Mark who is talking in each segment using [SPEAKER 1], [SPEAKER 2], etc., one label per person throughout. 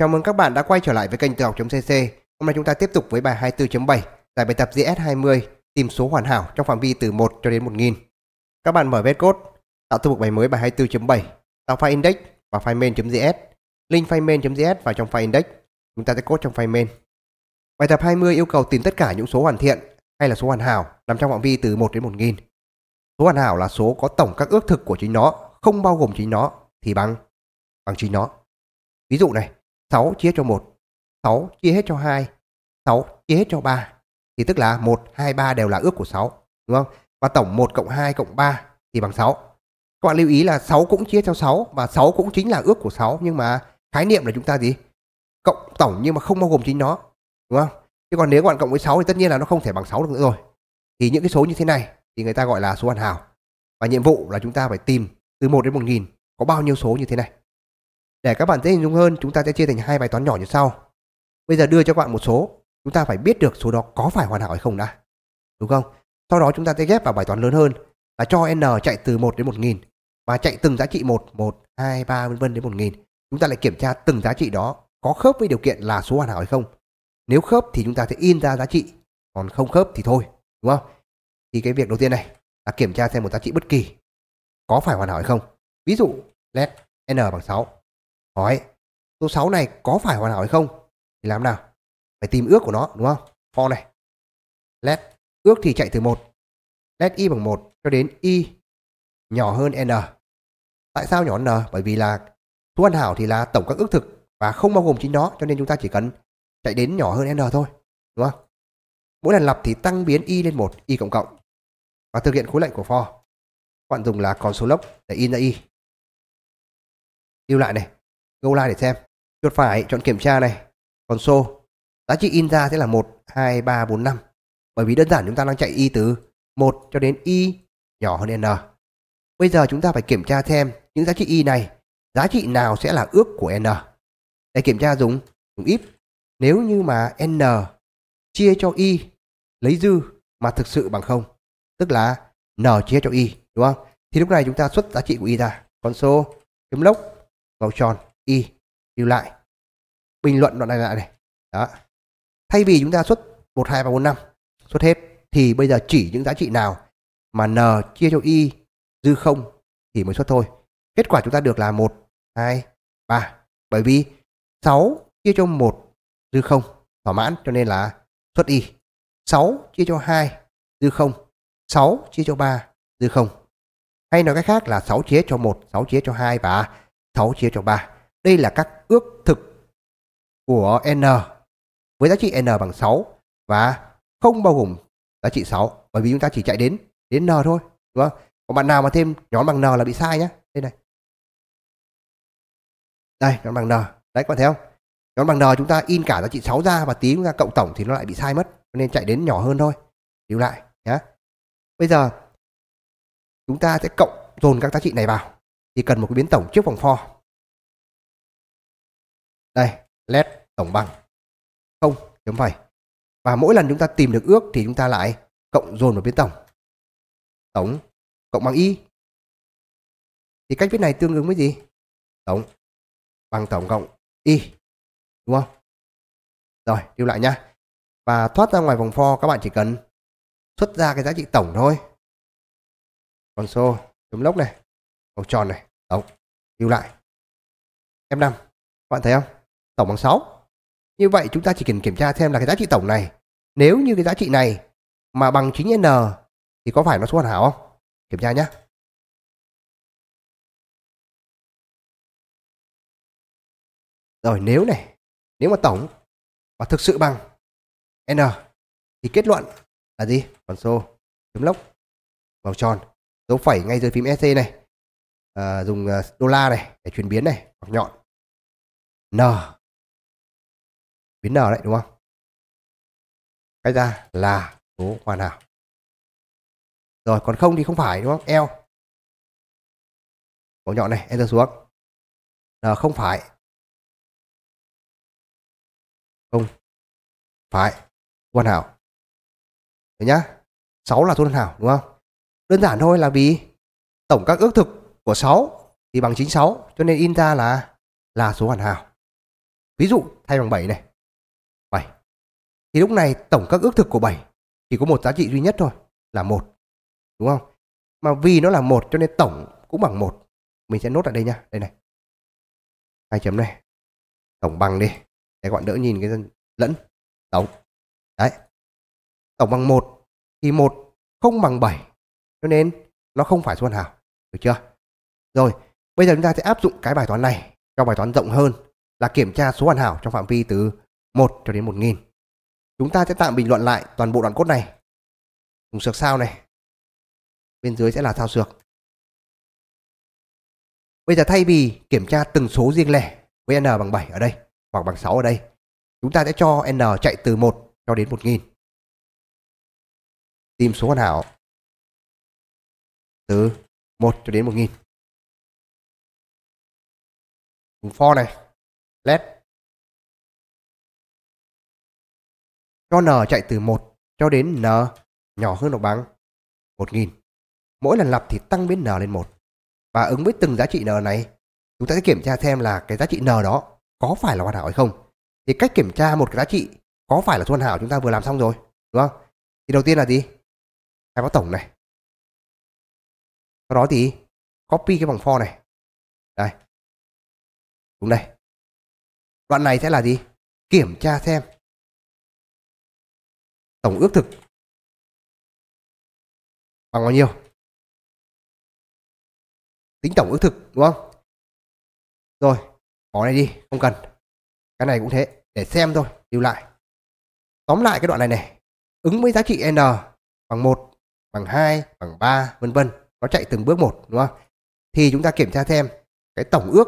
[SPEAKER 1] Chào mừng các bạn đã quay trở lại với kênh tự học.cc. Hôm nay chúng ta tiếp tục với bài 24.7 giải bài tập GS20 tìm số hoàn hảo trong phạm vi từ 1 cho đến 1000. Các bạn mở VS code, tạo thư mục bài mới bài 24.7, tạo file index và file main.js, link file main.js vào trong file index. Chúng ta sẽ code trong file main. Bài tập 20 yêu cầu tìm tất cả những số hoàn thiện hay là số hoàn hảo nằm trong phạm vi từ 1 đến 1000. Số hoàn hảo là số có tổng các ước thực của chính nó, không bao gồm chính nó thì bằng bằng chính nó. Ví dụ này, 6 chia cho 1, 6 chia hết cho 2, 6 chia hết cho 3. Thì tức là 1, 2, 3 đều là ước của 6, đúng không? Và tổng 1 cộng 2 cộng 3 thì bằng 6. Các bạn lưu ý là 6 cũng chia cho 6 và 6 cũng chính là ước của 6 nhưng mà khái niệm là chúng ta gì? Cộng tổng nhưng mà không bao gồm chính nó, đúng không? Chứ còn nếu các bạn cộng với 6 thì tất nhiên là nó không thể bằng 6 được nữa rồi. Thì những cái số như thế này thì người ta gọi là số hoàn hảo. Và nhiệm vụ là chúng ta phải tìm từ 1 đến 1000 có bao nhiêu số như thế này. Để các bạn dễ hình dung hơn, chúng ta sẽ chia thành hai bài toán nhỏ như sau. Bây giờ đưa cho các bạn một số, chúng ta phải biết được số đó có phải hoàn hảo hay không đã. Đúng không? Sau đó chúng ta sẽ ghép vào bài toán lớn hơn và cho n chạy từ 1 đến 1000 và chạy từng giá trị 1, 1, 2, 3 vân vân đến 1000. Chúng ta lại kiểm tra từng giá trị đó có khớp với điều kiện là số hoàn hảo hay không. Nếu khớp thì chúng ta sẽ in ra giá trị, còn không khớp thì thôi, đúng không? Thì cái việc đầu tiên này là kiểm tra xem một giá trị bất kỳ có phải hoàn hảo hay không. Ví dụ let n bằng 6 Hỏi, số 6 này có phải hoàn hảo hay không? Thì làm nào? Phải tìm ước của nó, đúng không? For này. Let, ước thì chạy từ 1. Let y bằng 1 cho đến y nhỏ hơn n. Tại sao nhỏ n? Bởi vì là số hoàn hảo thì là tổng các ước thực và không bao gồm chính nó cho nên chúng ta chỉ cần chạy đến nhỏ hơn n thôi, đúng không? Mỗi lần lặp thì tăng biến y lên 1, y cộng cộng và thực hiện khối lệnh của for. Bạn dùng là console log để in ra y. Lưu lại này, go live để xem. Chuột phải chọn kiểm tra này, console Giá trị in ra sẽ là 1, 2, 3, 4, 5. Bởi vì đơn giản chúng ta đang chạy y từ 1 cho đến y nhỏ hơn n. Bây giờ chúng ta phải kiểm tra thêm những giá trị y này, giá trị nào sẽ là ước của n. Để kiểm tra dùng, dùng if. Nếu như mà n chia cho y lấy dư mà thực sự bằng không, tức là n chia cho y, đúng không? Thì lúc này chúng ta xuất giá trị của y ra. Con số, chấm lốc, gầu tròn y lưu lại bình luận đoạn này lại này đó thay vì chúng ta xuất một hai và bốn năm xuất hết thì bây giờ chỉ những giá trị nào mà n chia cho y dư không thì mới xuất thôi kết quả chúng ta được là một hai ba bởi vì 6 chia cho 1 dư không thỏa mãn cho nên là xuất y 6 chia cho 2 dư không 6 chia cho 3 dư không hay nói cách khác là 6 chia cho 1 6 chia cho 2 và 6 chia cho 3 đây là các ước thực của N với giá trị N bằng 6 và không bao gồm giá trị 6 bởi vì chúng ta chỉ chạy đến đến N thôi. Đúng không? Còn bạn nào mà thêm nhóm bằng N là bị sai nhé. Đây này. Đây, nhóm bằng N. Đấy, các bạn thấy không? Nhóm bằng N chúng ta in cả giá trị 6 ra và tí chúng ta cộng tổng thì nó lại bị sai mất. Nên chạy đến nhỏ hơn thôi. Lưu lại nhé. Bây giờ chúng ta sẽ cộng dồn các giá trị này vào. Thì cần một cái biến tổng trước vòng for. Đây, led tổng bằng 0 chấm phẩy. Và mỗi lần chúng ta tìm được ước thì chúng ta lại cộng dồn vào biến tổng. Tổng cộng bằng y. Thì cách viết này tương ứng với gì? Tổng bằng tổng cộng y. Đúng không? Rồi, lưu lại nha Và thoát ra ngoài vòng for các bạn chỉ cần xuất ra cái giá trị tổng thôi. Con số chấm lốc này, màu tròn này, tổng lưu lại. F5, các bạn thấy không? tổng bằng 6. Như vậy chúng ta chỉ cần kiểm tra xem là cái giá trị tổng này, nếu như cái giá trị này mà bằng chính n thì có phải nó số hoàn hảo không? Kiểm tra nhé. Rồi nếu này, nếu mà tổng mà thực sự bằng n thì kết luận là gì? Còn số chấm lốc màu tròn, dấu phẩy ngay dưới phím SC e này, à, dùng ờ, đô la này để chuyển biến này hoặc nhọn n tuyến N đấy đúng không? Cái ra là số hoàn hảo. Rồi còn không thì không phải đúng không? L. Mẫu nhọn này enter xuống. N không phải. Không. Phải. Hoàn hảo. Đấy nhá. 6 là số hoàn hảo đúng không? Đơn giản thôi là vì tổng các ước thực của 6 thì bằng 96 cho nên in ra là là số hoàn hảo. Ví dụ thay bằng 7 này thì lúc này tổng các ước thực của 7 chỉ có một giá trị duy nhất thôi là một đúng không? Mà vì nó là một cho nên tổng cũng bằng một Mình sẽ nốt ở đây nha, đây này. Hai chấm này. Tổng bằng đi để các bạn đỡ nhìn cái lẫn tổng. Đấy. Tổng bằng một thì một không bằng 7 cho nên nó không phải số hoàn hảo, được chưa? Rồi, bây giờ chúng ta sẽ áp dụng cái bài toán này cho bài toán rộng hơn là kiểm tra số hoàn hảo trong phạm vi từ 1 cho đến 1000. Chúng ta sẽ tạm bình luận lại toàn bộ đoạn cốt này. Dùng sược sao này. Bên dưới sẽ là thao sược. Bây giờ thay vì kiểm tra từng số riêng lẻ với n bằng 7 ở đây hoặc bằng 6 ở đây, chúng ta sẽ cho n chạy từ 1 cho đến 1000. Tìm số hoàn hảo từ 1 cho đến 1000. Dùng for này, let cho n chạy từ 1 cho đến n nhỏ hơn độ bằng 1.000. Mỗi lần lặp thì tăng biến n lên 1. Và ứng với từng giá trị n này, chúng ta sẽ kiểm tra xem là cái giá trị n đó có phải là hoàn hảo hay không. Thì cách kiểm tra một cái giá trị có phải là hoàn hảo chúng ta vừa làm xong rồi, đúng không? Thì đầu tiên là gì? hãy có tổng này. Sau đó thì copy cái bằng for này. Đây. Đúng đây. Đoạn này sẽ là gì? Kiểm tra xem tổng ước thực bằng bao nhiêu tính tổng ước thực đúng không rồi bỏ này đi không cần cái này cũng thế để xem thôi lưu lại tóm lại cái đoạn này này ứng với giá trị n bằng 1 bằng 2 bằng 3 vân vân nó chạy từng bước một đúng không thì chúng ta kiểm tra xem cái tổng ước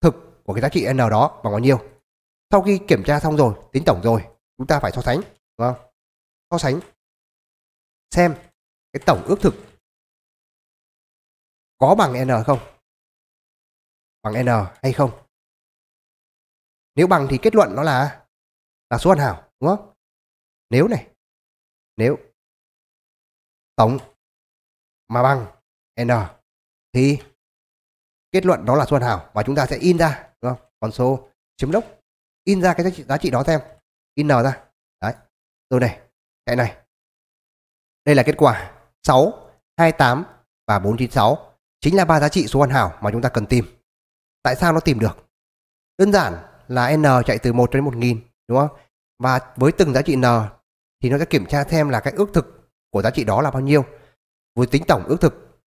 [SPEAKER 1] thực của cái giá trị n đó bằng bao nhiêu sau khi kiểm tra xong rồi tính tổng rồi chúng ta phải so sánh đúng không so sánh xem cái tổng ước thực có bằng n không bằng n hay không nếu bằng thì kết luận nó là là số hoàn hảo đúng không nếu này nếu tổng mà bằng n thì kết luận đó là số hoàn hảo và chúng ta sẽ in ra đúng không con số chấm đốc in ra cái giá trị, giá trị đó xem in n ra đấy rồi này chạy này. Đây là kết quả 6, 28 và 496 chính là ba giá trị số hoàn hảo mà chúng ta cần tìm. Tại sao nó tìm được? Đơn giản là n chạy từ 1 đến 1000 đúng không? Và với từng giá trị n thì nó sẽ kiểm tra thêm là cái ước thực của giá trị đó là bao nhiêu. Với tính tổng ước thực.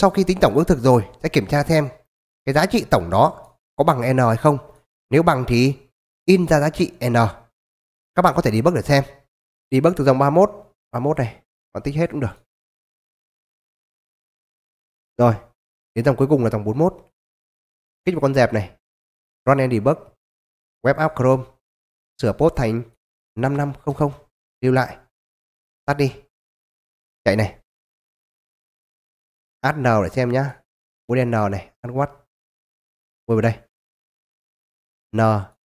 [SPEAKER 1] Sau khi tính tổng ước thực rồi sẽ kiểm tra thêm cái giá trị tổng đó có bằng n hay không. Nếu bằng thì in ra giá trị n. Các bạn có thể đi bước để xem đi bước từ dòng 31 31 này bạn tích hết cũng được rồi đến dòng cuối cùng là dòng 41 kích một con dẹp này run and debug web app chrome sửa post thành 5500 lưu lại tắt đi chạy này add n để xem nhá bố đen n này ăn quát, quay vào đây n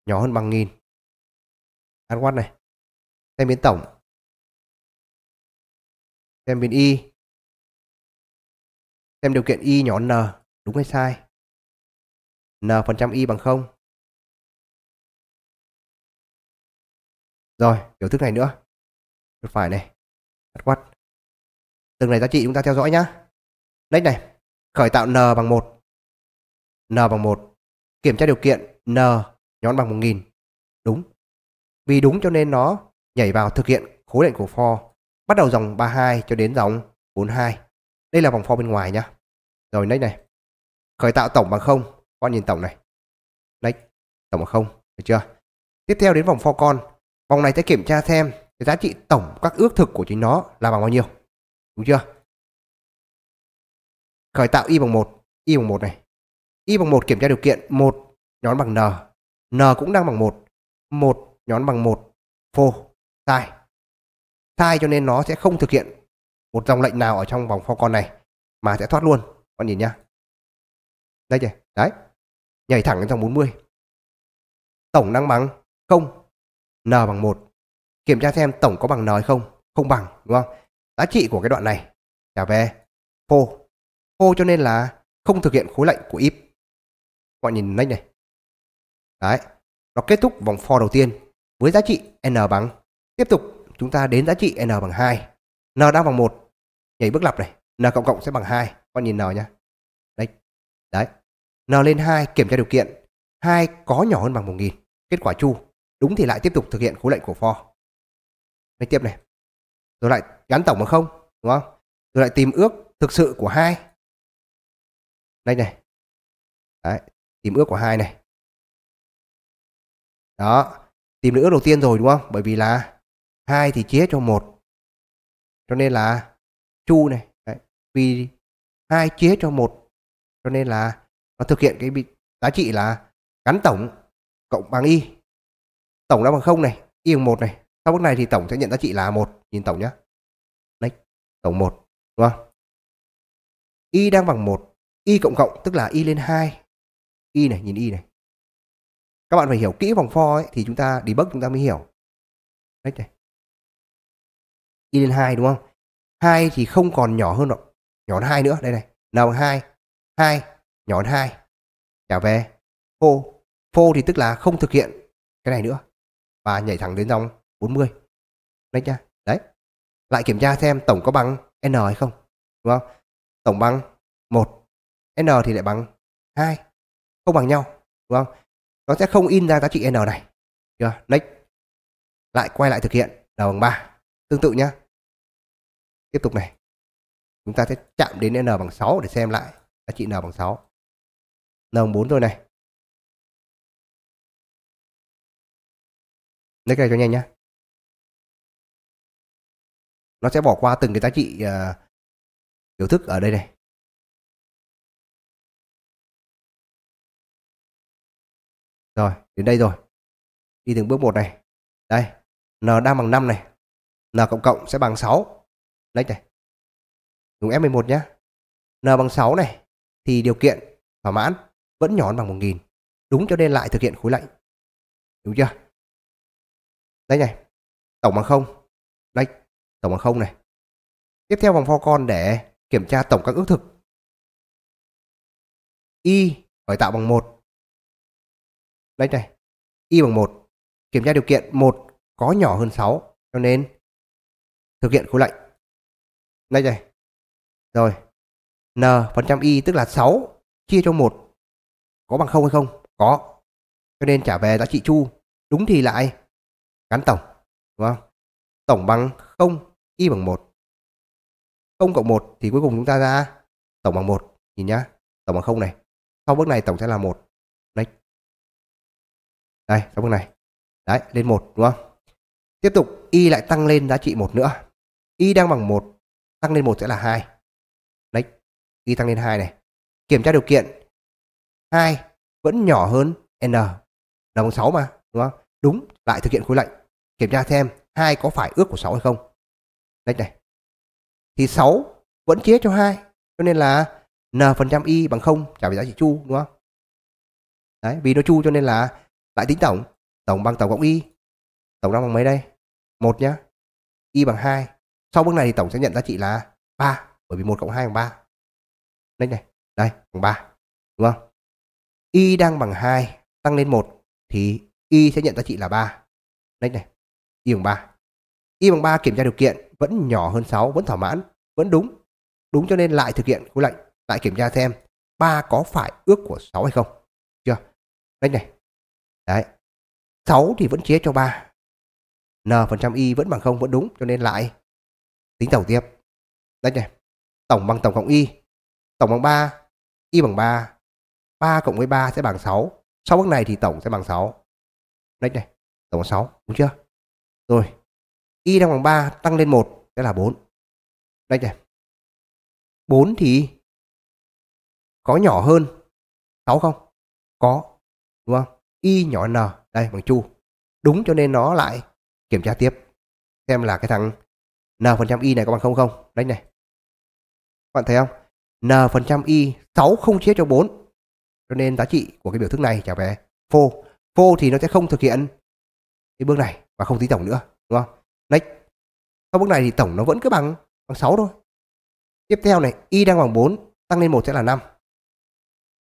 [SPEAKER 1] nhỏ hơn bằng nghìn ăn quát này Xem biến tổng. Xem biến Y. Xem điều kiện Y nhỏ N. Đúng hay sai? N phần trăm Y bằng không, Rồi, biểu thức này nữa. Chuột phải này. Cắt quát, Từng này giá trị chúng ta theo dõi nhá. Next này. Khởi tạo N bằng một, N bằng một, Kiểm tra điều kiện N nhón bằng một nghìn, Đúng. Vì đúng cho nên nó nhảy vào thực hiện khối lệnh của for, bắt đầu dòng 32 cho đến dòng 42. Đây là vòng for bên ngoài nhá. Rồi next này. Khởi tạo tổng bằng không con nhìn tổng này. Next, tổng bằng không được chưa? Tiếp theo đến vòng for con. Vòng này sẽ kiểm tra xem cái giá trị tổng các ước thực của chính nó là bằng bao nhiêu. Đúng chưa? Khởi tạo y bằng một y bằng một này. Y bằng một kiểm tra điều kiện một nhón bằng n. N cũng đang bằng một một nhón bằng một phô sai sai cho nên nó sẽ không thực hiện một dòng lệnh nào ở trong vòng for con này mà sẽ thoát luôn con nhìn nhá đây kìa đấy nhảy thẳng đến dòng 40 tổng năng bằng không n bằng một kiểm tra xem tổng có bằng n hay không không bằng đúng không giá trị của cái đoạn này trả về phô phô cho nên là không thực hiện khối lệnh của if bạn nhìn lệnh này đấy nó kết thúc vòng for đầu tiên với giá trị n bằng Tiếp tục chúng ta đến giá trị n bằng 2. n đang bằng 1. Nhảy bước lặp này, n cộng cộng sẽ bằng 2. Con nhìn n nhá. Đấy. Đấy. n lên 2 kiểm tra điều kiện. 2 có nhỏ hơn bằng 1000. Kết quả chu. Đúng thì lại tiếp tục thực hiện khối lệnh của for. Đấy tiếp này. Rồi lại gắn tổng bằng không, đúng không? Rồi lại tìm ước thực sự của hai. Đây này. Đấy, tìm ước của hai này. Đó, tìm được ước đầu tiên rồi đúng không? Bởi vì là hai thì chia cho một cho nên là chu này đấy, vì hai chia cho một cho nên là nó thực hiện cái giá trị là gắn tổng cộng bằng y tổng đã bằng không này y bằng một này sau bước này thì tổng sẽ nhận giá trị là một nhìn tổng nhá next tổng một đúng không y đang bằng một y cộng cộng tức là y lên hai y này nhìn y này các bạn phải hiểu kỹ vòng for ấy thì chúng ta debug chúng ta mới hiểu next này y lên 2 đúng không? 2 thì không còn nhỏ hơn rồi. Nhỏ hơn 2 nữa. Đây này. Nào bằng 2. 2. Nhỏ hơn 2. Trở về. Phô. Phô thì tức là không thực hiện cái này nữa. Và nhảy thẳng đến dòng 40. Đấy nha. Đấy. Lại kiểm tra xem tổng có bằng N hay không. Đúng không? Tổng bằng 1. N thì lại bằng 2. Không bằng nhau. Đúng không? Nó sẽ không in ra giá trị N này. Chưa? Next. Lại quay lại thực hiện. N bằng 3. Tương tự nhá. Tiếp tục này. Chúng ta sẽ chạm đến N bằng 6 để xem lại giá trị N bằng 6. N bằng 4 rồi này. Lấy cái này cho nhanh nhá. Nó sẽ bỏ qua từng cái giá trị uh, à, biểu thức ở đây này. Rồi, đến đây rồi. Đi từng bước một này. Đây, n đang bằng 5 này n cộng cộng sẽ bằng 6 lệch này dùng F11 nhé n bằng 6 này thì điều kiện thỏa mãn vẫn nhỏ hơn bằng 1000 đúng cho nên lại thực hiện khối lệnh đúng chưa đây này tổng bằng không lệch tổng bằng không này tiếp theo vòng for con để kiểm tra tổng các ước thực y khởi tạo bằng 1 lệch này y bằng 1 kiểm tra điều kiện 1 có nhỏ hơn 6 cho nên thực hiện khối lệnh đây này rồi n phần trăm y tức là 6 chia cho một có bằng không hay không có cho nên trả về giá trị chu đúng thì lại gắn tổng đúng không tổng bằng không y bằng một không cộng một thì cuối cùng chúng ta ra tổng bằng một nhìn nhá tổng bằng không này sau bước này tổng sẽ là một đấy đây sau bước này đấy lên một đúng không tiếp tục y lại tăng lên giá trị một nữa Y đang bằng 1, tăng lên 1 sẽ là 2. đấy, Y tăng lên 2 này. Kiểm tra điều kiện. 2 vẫn nhỏ hơn N là bằng 6 mà, đúng không? Đúng, lại thực hiện khối lệnh. Kiểm tra xem 2 có phải ước của 6 hay không. Next này. Thì 6 vẫn chia cho 2, cho nên là N phần trăm Y bằng 0 trả về giá trị chu, đúng không? Đấy, vì nó chu cho nên là lại tính tổng, tổng bằng tổng cộng Y. Tổng đang bằng mấy đây? 1 nhá. Y bằng 2 sau bước này thì tổng sẽ nhận giá trị là 3, bởi vì 1 cộng 2 bằng 3. Đây này, đây, bằng 3. Đúng không? Y đang bằng 2, tăng lên 1 thì Y sẽ nhận giá trị là 3. Đây này, Y bằng 3. Y bằng 3 kiểm tra điều kiện vẫn nhỏ hơn 6, vẫn thỏa mãn, vẫn đúng. Đúng cho nên lại thực hiện cú lệnh, lại kiểm tra xem 3 có phải ước của 6 hay không. Chưa? Đây này. Đấy. 6 thì vẫn chia cho 3. N phần trăm y vẫn bằng 0 vẫn đúng cho nên lại Tính tổng tiếp. đây này, tổng bằng tổng cộng y. Tổng bằng 3, y bằng 3. 3 cộng với 3 sẽ bằng 6. Sau bước này thì tổng sẽ bằng 6. đây này, tổng bằng 6, đúng chưa? Rồi, y đang bằng 3 tăng lên 1 sẽ là 4. đây này. 4 thì có nhỏ hơn 6 không? Có, đúng không? Y nhỏ n, đây bằng chu. Đúng cho nên nó lại kiểm tra tiếp. Xem là cái thằng n phần trăm y này có bằng không không đánh này các bạn thấy không n phần trăm y 6 không chia cho 4 cho nên giá trị của cái biểu thức này trả về phô phô thì nó sẽ không thực hiện cái bước này và không tính tổng nữa đúng không next sau bước này thì tổng nó vẫn cứ bằng bằng 6 thôi tiếp theo này y đang bằng 4 tăng lên 1 sẽ là 5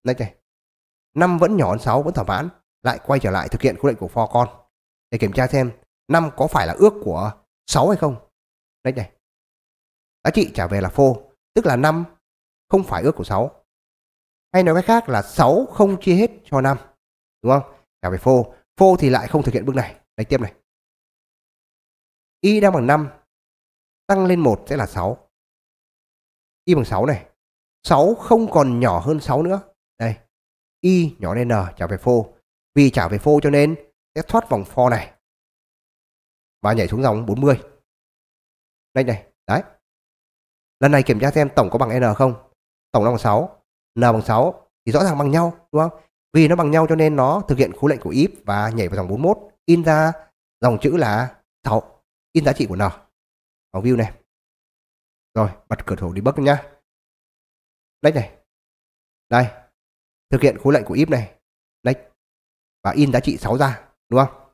[SPEAKER 1] next này 5 vẫn nhỏ hơn 6 vẫn thỏa mãn lại quay trở lại thực hiện khối lệnh của for con để kiểm tra xem 5 có phải là ước của 6 hay không Lách này. Giá trị trả về là phô, tức là 5, không phải ước của 6. Hay nói cách khác là 6 không chia hết cho 5. Đúng không? Trả về phô. Phô thì lại không thực hiện bước này. Đánh tiếp này. Y đang bằng 5. Tăng lên 1 sẽ là 6. Y bằng 6 này. 6 không còn nhỏ hơn 6 nữa. Đây. Y nhỏ lên N trả về phô. Vì trả về phô cho nên sẽ thoát vòng for này. Và nhảy xuống dòng 40. Đây này, đấy. Lần này kiểm tra xem tổng có bằng N không? Tổng là bằng 6, N bằng 6 thì rõ ràng bằng nhau, đúng không? Vì nó bằng nhau cho nên nó thực hiện khối lệnh của if và nhảy vào dòng 41, in ra dòng chữ là 6, in giá trị của N. Vào view này. Rồi, bật cửa sổ debug nhá. đây này. Đây. Thực hiện khối lệnh của if này. đây Và in giá trị 6 ra, đúng không?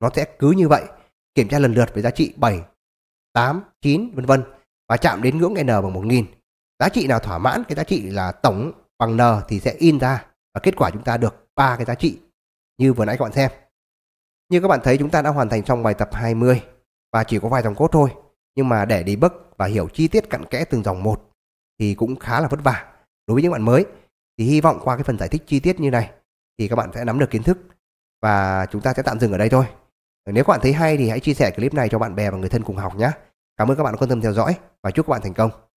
[SPEAKER 1] Nó sẽ cứ như vậy kiểm tra lần lượt với giá trị 7, 8, 9 vân vân và chạm đến ngưỡng N bằng 1000. Giá trị nào thỏa mãn cái giá trị là tổng bằng N thì sẽ in ra và kết quả chúng ta được ba cái giá trị như vừa nãy các bạn xem. Như các bạn thấy chúng ta đã hoàn thành xong bài tập 20 và chỉ có vài dòng code thôi, nhưng mà để đi debug và hiểu chi tiết cặn kẽ từng dòng một thì cũng khá là vất vả đối với những bạn mới. Thì hy vọng qua cái phần giải thích chi tiết như này thì các bạn sẽ nắm được kiến thức và chúng ta sẽ tạm dừng ở đây thôi. Nếu các bạn thấy hay thì hãy chia sẻ clip này cho bạn bè và người thân cùng học nhé. Cảm ơn các bạn đã quan tâm theo dõi và chúc các bạn thành công.